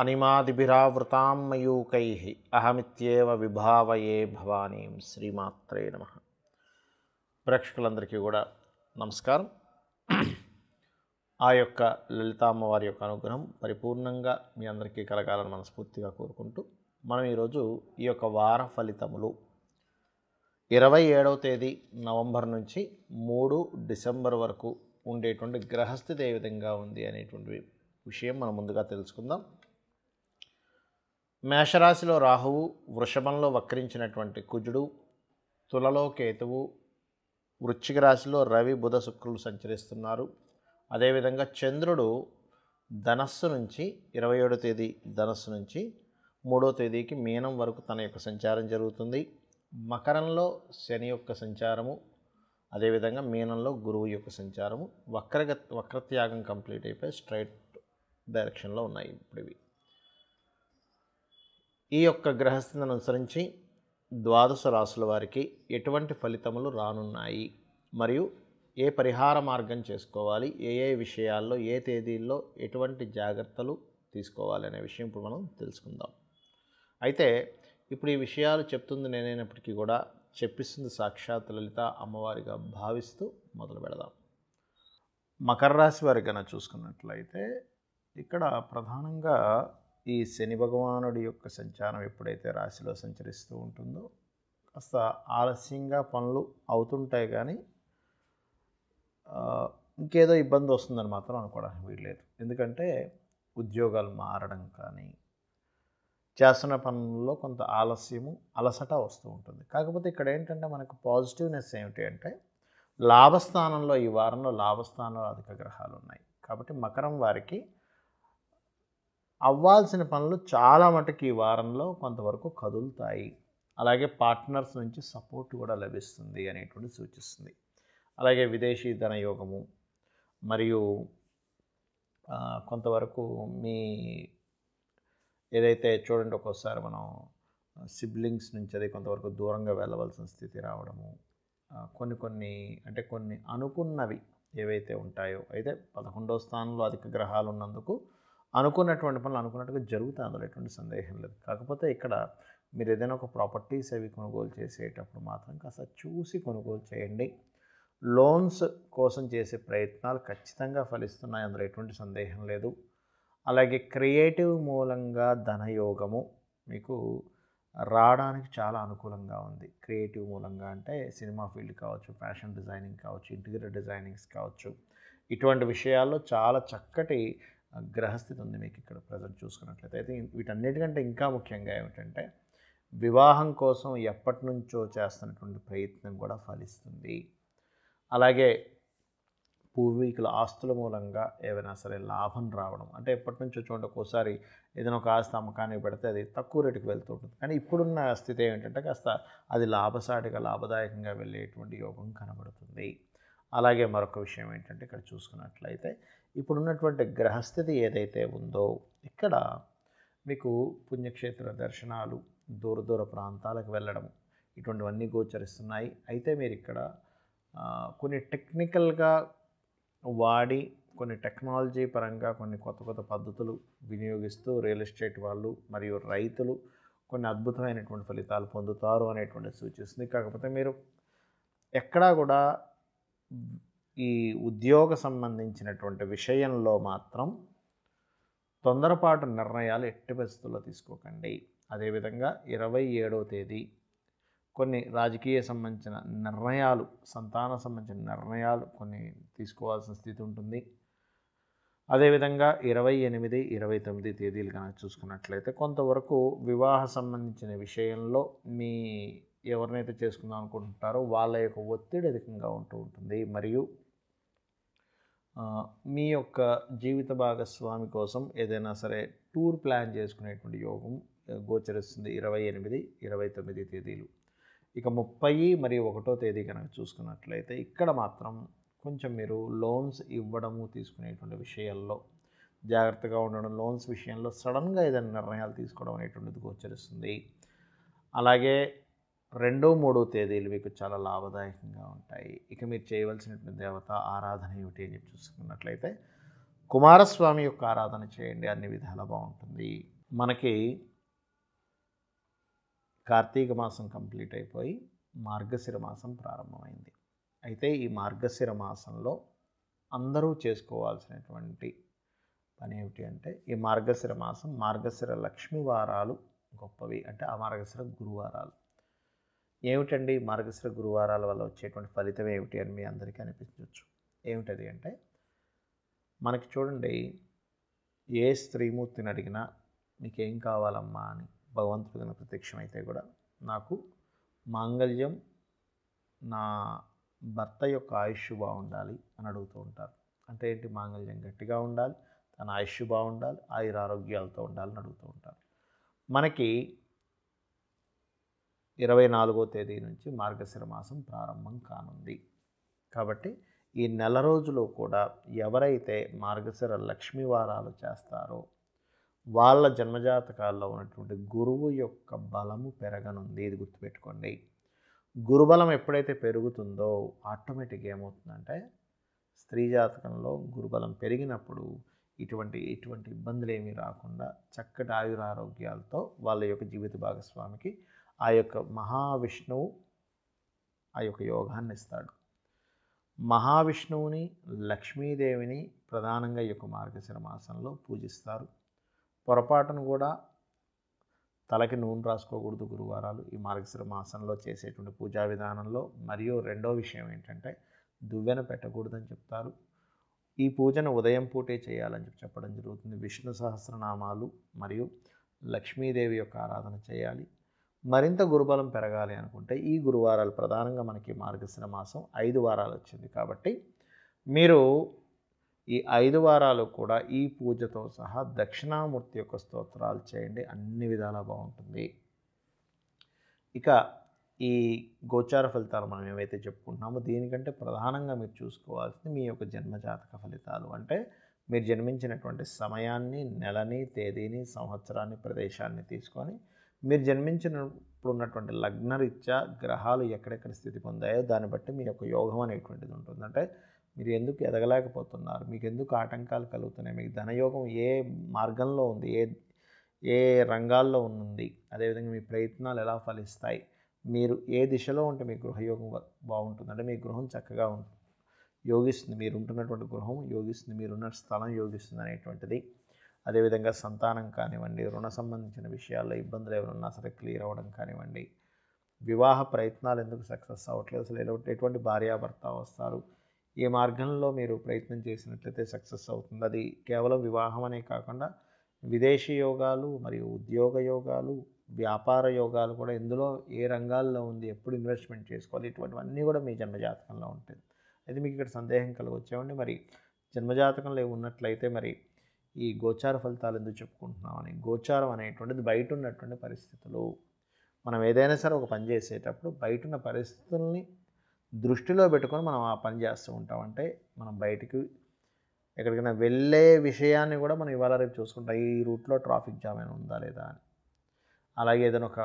అనిమాదిభిరావృతాం మయూకై అహమిత్యేవ విభావయే భవానీం శ్రీమాత్రే నమ ప్రేక్షకులందరికీ కూడా నమస్కారం ఆ యొక్క లలితామ్మవారి యొక్క అనుగ్రహం పరిపూర్ణంగా మీ అందరికీ కలగాలని మనస్ఫూర్తిగా కోరుకుంటూ మనం ఈరోజు ఈ యొక్క వార ఫలితములు ఇరవై ఏడవ తేదీ నవంబర్ నుంచి మూడు డిసెంబర్ వరకు ఉండేటువంటి గ్రహస్థితి ఏ విధంగా ఉంది అనేటువంటి విషయం మనం ముందుగా తెలుసుకుందాం మేషరాశిలో రాహువు వృషభంలో వక్రించినటువంటి కుజుడు తులలో కేతువు వృశ్చిక రాశిలో రవి బుధ శుక్రులు సంచరిస్తున్నారు అదేవిధంగా చంద్రుడు ధనస్సు నుంచి ఇరవై ఏడో తేదీ ధనస్సు నుంచి మూడో తేదీకి మీనం వరకు తన యొక్క సంచారం జరుగుతుంది మకరంలో శని యొక్క సంచారము అదేవిధంగా మీనంలో గురువు యొక్క సంచారము వక్రగ వక్రత్యాగం కంప్లీట్ అయిపోయి స్ట్రైట్ డైరెక్షన్లో ఉన్నాయి ఇప్పుడు ఇవి ఈ యొక్క గ్రహస్థితిని అనుసరించి ద్వాదశ రాసుల వారికి ఎటువంటి ఫలితములు రానున్నాయి మరియు ఏ పరిహార మార్గం చేసుకోవాలి ఏ ఏ విషయాల్లో ఏ తేదీల్లో ఎటువంటి జాగ్రత్తలు తీసుకోవాలి అనే విషయం ఇప్పుడు మనం తెలుసుకుందాం అయితే ఇప్పుడు ఈ విషయాలు చెప్తుంది నేనైనప్పటికీ కూడా చెప్పిస్తుంది సాక్షాత్ లలిత అమ్మవారిగా భావిస్తూ మొదలు పెడదాం మకర రాశి వారికి కనుక చూసుకున్నట్లయితే ఇక్కడ ప్రధానంగా ఈ శని భగవానుడి యొక్క సంచారం ఎప్పుడైతే రాశిలో సంచరిస్తూ ఉంటుందో కాస్త ఆలస్యంగా పనులు అవుతుంటాయి కానీ ఇంకేదో ఇబ్బంది వస్తుందని మాత్రం అనుకోవడానికి వీల్లేదు ఎందుకంటే ఉద్యోగాలు మారడం కానీ చేస్తున్న పనుల్లో కొంత ఆలస్యము అలసట వస్తూ ఉంటుంది కాకపోతే ఇక్కడ ఏంటంటే మనకు పాజిటివ్నెస్ ఏమిటి అంటే లాభస్థానంలో ఈ వారంలో లాభస్థానంలో అధిక గ్రహాలు ఉన్నాయి కాబట్టి మకరం వారికి అవ్వాల్సిన పనులు చాలా మటుకు ఈ వారంలో కొంతవరకు కదులుతాయి అలాగే పార్ట్నర్స్ నుంచి సపోర్ట్ కూడా లభిస్తుంది అనేటువంటి సూచిస్తుంది అలాగే విదేశీ ధన యోగము మరియు కొంతవరకు మీ ఏదైతే చూడండి ఒక్కోసారి మనం సిబ్లింగ్స్ నుంచి అది కొంతవరకు దూరంగా వెళ్ళవలసిన స్థితి రావడము కొన్ని కొన్ని అంటే కొన్ని అనుకున్నవి ఏవైతే ఉంటాయో అయితే పదకొండవ స్థానంలో అధిక గ్రహాలు ఉన్నందుకు అనుకున్నటువంటి పనులు అనుకున్నట్టుగా జరుగుతాయి అందులో ఎటువంటి సందేహం లేదు కాకపోతే ఇక్కడ మీరు ఏదైనా ఒక ప్రాపర్టీస్ అవి కొనుగోలు చేసేటప్పుడు మాత్రం కాస్త చూసి కొనుగోలు చేయండి లోన్స్ కోసం చేసే ప్రయత్నాలు ఖచ్చితంగా ఫలిస్తున్నాయి అందులో ఎటువంటి సందేహం లేదు అలాగే క్రియేటివ్ మూలంగా ధనయోగము మీకు రావడానికి చాలా అనుకూలంగా ఉంది క్రియేటివ్ మూలంగా అంటే సినిమా ఫీల్డ్ కావచ్చు ఫ్యాషన్ డిజైనింగ్ కావచ్చు ఇంటీరియర్ డిజైనింగ్స్ కావచ్చు ఇటువంటి విషయాల్లో చాలా చక్కటి గ్రహస్థితి ఉంది మీకు ఇక్కడ ప్రజెంట్ చూసుకున్నట్లయితే అయితే వీటన్నిటికంటే ఇంకా ముఖ్యంగా ఏమిటంటే వివాహం కోసం ఎప్పటి నుంచో చేస్తున్నటువంటి ప్రయత్నం కూడా ఫలిస్తుంది అలాగే పూర్వీకుల ఆస్తుల మూలంగా ఏమైనా సరే లాభం రావడం అంటే ఎప్పటి నుంచో చూడండి ఒక్కోసారి ఏదైనా ఒక ఆస్తి అమ్మకానికి పెడితే అది తక్కువ రేటుకి వెళ్తూ ఉంటుంది కానీ ఇప్పుడున్న స్థితి ఏమిటంటే కాస్త అది లాభసాటిగా లాభదాయకంగా వెళ్ళేటువంటి యోగం కనబడుతుంది అలాగే మరొక విషయం ఏంటంటే ఇక్కడ చూసుకున్నట్లయితే ఇప్పుడున్నటువంటి గ్రహస్థితి ఏదైతే ఉందో ఇక్కడ మీకు పుణ్యక్షేత్ర దర్శనాలు దూర దూర ప్రాంతాలకు వెళ్ళడం ఇటువంటివన్నీ గోచరిస్తున్నాయి అయితే మీరు ఇక్కడ కొన్ని టెక్నికల్గా వాడి కొన్ని టెక్నాలజీ పరంగా కొన్ని కొత్త కొత్త పద్ధతులు వినియోగిస్తూ రియల్ ఎస్టేట్ వాళ్ళు మరియు రైతులు కొన్ని అద్భుతమైనటువంటి ఫలితాలు పొందుతారు అనేటువంటి సూచిస్తుంది కాకపోతే మీరు ఎక్కడా కూడా ఈ ఉద్యోగ సంబంధించినటువంటి విషయంలో మాత్రం తొందరపాటు నిర్ణయాలు ఎట్టి పరిస్థితుల్లో తీసుకోకండి అదేవిధంగా ఇరవై ఏడవ తేదీ కొన్ని రాజకీయ సంబంధించిన నిర్ణయాలు సంతాన సంబంధించిన నిర్ణయాలు కొన్ని తీసుకోవాల్సిన స్థితి ఉంటుంది అదేవిధంగా ఇరవై ఎనిమిది ఇరవై తొమ్మిది తేదీలు కనుక చూసుకున్నట్లయితే కొంతవరకు వివాహ సంబంధించిన విషయంలో మీ ఎవరినైతే చేసుకుందాం అనుకుంటుంటారో వాళ్ళ యొక్క ఒత్తిడి అధికంగా ఉంటూ ఉంటుంది మరియు మీ యొక్క జీవిత భాగస్వామి కోసం ఏదైనా సరే టూర్ ప్లాన్ చేసుకునేటువంటి యోగం గోచరిస్తుంది ఇరవై ఎనిమిది ఇరవై తొమ్మిది తేదీలు ఇక ముప్పై మరియు ఒకటో తేదీ కనుక చూసుకున్నట్లయితే ఇక్కడ మాత్రం కొంచెం మీరు లోన్స్ ఇవ్వడము తీసుకునేటువంటి విషయాల్లో జాగ్రత్తగా ఉండడం లోన్స్ విషయంలో సడన్గా ఏదైనా నిర్ణయాలు తీసుకోవడం అనేటువంటిది గోచరిస్తుంది అలాగే రెండో మూడో తేదీలు మీకు చాలా లాభదాయకంగా ఉంటాయి ఇక మీరు చేయవలసినటువంటి దేవత ఆరాధన ఏమిటి అని చెప్పి చూసుకున్నట్లయితే కుమారస్వామి యొక్క ఆరాధన చేయండి అన్ని విధాలా బాగుంటుంది మనకి కార్తీక మాసం కంప్లీట్ అయిపోయి మార్గశిర మాసం ప్రారంభమైంది అయితే ఈ మార్గశిర మాసంలో అందరూ చేసుకోవాల్సినటువంటి పని ఏమిటి అంటే ఈ మార్గశిర మాసం మార్గశిర లక్ష్మి వారాలు గొప్పవి అంటే ఆ మార్గశిర గురువారాలు ఏమిటండి మార్గశిర గురువారాల వల్ల వచ్చేటువంటి ఫలితం ఏమిటి అని మీ అందరికీ అనిపించవచ్చు ఏమిటది అంటే మనకి చూడండి ఏ స్త్రీమూర్తిని అడిగినా మీకేం కావాలమ్మా అని భగవంతుడు కనుక ప్రత్యక్షమైతే కూడా నాకు మాంగళ్యం నా భర్త యొక్క ఆయుష్ బాగుండాలి అని అడుగుతూ ఉంటారు అంటే ఏంటి మాంగళ్యం గట్టిగా ఉండాలి తన ఆయుష్ బాగుండాలి ఆయుర ఆరోగ్యాలతో ఉండాలని అడుగుతూ ఉంటారు మనకి ఇరవై నాలుగో తేదీ నుంచి మార్గశిర మాసం ప్రారంభం కానుంది కాబట్టి ఈ నెల రోజులు కూడా ఎవరైతే మార్గశిర లక్ష్మీవారాలు వారాలు చేస్తారో వాళ్ళ జన్మజాతకాల్లో ఉన్నటువంటి గురువు యొక్క బలము పెరగనుంది ఇది గుర్తుపెట్టుకోండి గురుబలం ఎప్పుడైతే పెరుగుతుందో ఆటోమేటిక్ ఏమవుతుందంటే స్త్రీ జాతకంలో గురుబలం పెరిగినప్పుడు ఇటువంటి ఎటువంటి ఇబ్బందులు ఏమీ రాకుండా చక్కటి ఆయురారోగ్యాలతో వాళ్ళ యొక్క జీవిత భాగస్వామికి ఆ యొక్క మహావిష్ణువు ఆ యొక్క యోగాన్ని ఇస్తాడు మహావిష్ణువుని లక్ష్మీదేవిని ప్రధానంగా ఈ యొక్క మార్గశిర మాసంలో పూజిస్తారు పొరపాటును కూడా తలకి నూనె రాసుకోకూడదు గురువారాలు ఈ మార్గశిర మాసంలో చేసేటువంటి పూజా విధానంలో మరియు రెండో విషయం ఏంటంటే దువ్వెన పెట్టకూడదని చెప్తారు ఈ పూజను ఉదయం పూటే చేయాలని చెప్పి చెప్పడం జరుగుతుంది విష్ణు సహస్రనామాలు మరియు లక్ష్మీదేవి యొక్క ఆరాధన చేయాలి మరింత గురుబలం పెరగాలి అనుకుంటే ఈ గురువారాలు ప్రధానంగా మనకి మార్గశిర మాసం ఐదు వారాలు వచ్చింది కాబట్టి మీరు ఈ ఐదు వారాలు కూడా ఈ పూజతో సహా దక్షిణామూర్తి యొక్క స్తోత్రాలు చేయండి అన్ని విధాలా బాగుంటుంది ఇక ఈ గోచార ఫలితాలు మనం ఏవైతే చెప్పుకుంటున్నామో దీనికంటే ప్రధానంగా మీరు చూసుకోవాల్సింది మీ యొక్క జన్మజాతక ఫలితాలు అంటే మీరు జన్మించినటువంటి సమయాన్ని నెలని తేదీని సంవత్సరాన్ని ప్రదేశాన్ని తీసుకొని మీరు జన్మించినప్పుడు ఉన్నటువంటి లగ్నరీత్యా గ్రహాలు ఎక్కడెక్కడ స్థితి పొందాయో దాన్ని బట్టి మీ యొక్క యోగం అనేటువంటిది ఉంటుంది అంటే మీరు ఎందుకు ఎదగలేకపోతున్నారు మీకు ఎందుకు ఆటంకాలు కలుగుతున్నాయి మీకు ధనయోగం ఏ మార్గంలో ఉంది ఏ ఏ రంగాల్లో ఉంది అదేవిధంగా మీ ప్రయత్నాలు ఎలా ఫలిస్తాయి మీరు ఏ దిశలో ఉంటే మీ గృహయోగం బాగుంటుంది అంటే మీ గృహం చక్కగా ఉంటుంది యోగిస్తుంది మీరు ఉంటున్నటువంటి గృహం యోగిస్తుంది మీరున్న స్థలం యోగిస్తుంది అనేటువంటిది అదేవిధంగా సంతానం కానివ్వండి రుణ సంబంధించిన విషయాల్లో ఇబ్బందులు ఎవరున్నా సరే క్లియర్ అవ్వడం కానివ్వండి వివాహ ప్రయత్నాలు ఎందుకు సక్సెస్ అవ్వట్లేదు అసలు ఎలా ఎటువంటి భార్యాభర్త వస్తారు ఏ మార్గంలో మీరు ప్రయత్నం చేసినట్లయితే సక్సెస్ అవుతుంది అది కేవలం వివాహం అనే కాకుండా విదేశీ యోగాలు మరియు ఉద్యోగ యోగాలు వ్యాపార యోగాలు కూడా ఇందులో ఏ రంగాల్లో ఉంది ఎప్పుడు ఇన్వెస్ట్మెంట్ చేసుకోవాలి ఇటువంటివన్నీ కూడా మీ జన్మజాతకంలో ఉంటుంది అయితే మీకు ఇక్కడ సందేహం వచ్చేవండి మరి జన్మజాతకంలో ఉన్నట్లయితే మరి ఈ గోచార ఫలితాలు ఎందుకు చెప్పుకుంటున్నామని గోచారం అనేటువంటిది బయట ఉన్నటువంటి పరిస్థితులు మనం ఏదైనా సరే ఒక పని చేసేటప్పుడు బయట ఉన్న పరిస్థితుల్ని దృష్టిలో పెట్టుకొని మనం ఆ పని చేస్తూ ఉంటాం అంటే మనం బయటికి ఎక్కడికైనా వెళ్ళే విషయాన్ని కూడా మనం ఇవాళ రేపు చూసుకుంటాం ఈ రూట్లో ట్రాఫిక్ జామ్ అయినా ఉందా లేదా అని అలాగే ఏదైనా ఒక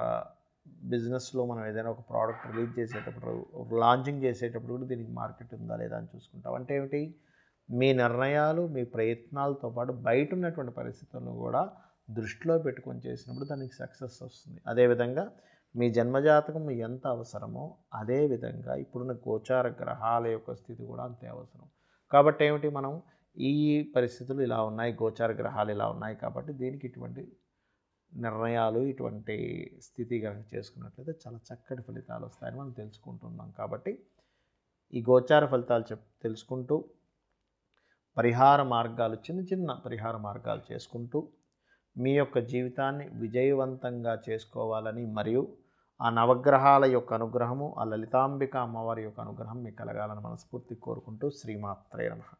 బిజినెస్లో మనం ఏదైనా ఒక ప్రోడక్ట్ రిలీజ్ చేసేటప్పుడు లాంచింగ్ చేసేటప్పుడు కూడా దీనికి మార్కెట్ ఉందా లేదా అని చూసుకుంటాం అంటే ఏమిటి మీ నిర్ణయాలు మీ ప్రయత్నాలతో పాటు బయట ఉన్నటువంటి పరిస్థితులను కూడా దృష్టిలో పెట్టుకొని చేసినప్పుడు దానికి సక్సెస్ వస్తుంది అదేవిధంగా మీ జన్మజాతకం ఎంత అవసరమో అదేవిధంగా ఇప్పుడున్న గోచార గ్రహాల యొక్క స్థితి కూడా అంతే అవసరం కాబట్టి ఏమిటి మనం ఈ పరిస్థితులు ఇలా ఉన్నాయి గోచార గ్రహాలు ఇలా ఉన్నాయి కాబట్టి దీనికి ఇటువంటి నిర్ణయాలు ఇటువంటి స్థితి కనుక చేసుకున్నట్లయితే చాలా చక్కటి ఫలితాలు వస్తాయని మనం తెలుసుకుంటున్నాం కాబట్టి ఈ గోచార ఫలితాలు చెప్ తెలుసుకుంటూ పరిహార మార్గాలు చిన్న చిన్న పరిహార మార్గాలు చేసుకుంటూ మీ యొక్క జీవితాన్ని విజయవంతంగా చేసుకోవాలని మరియు ఆ నవగ్రహాల యొక్క అనుగ్రహము ఆ లలితాంబిక అమ్మవారి యొక్క అనుగ్రహం మీకు కలగాలని మనస్ఫూర్తి కోరుకుంటూ శ్రీమాత్రే నమ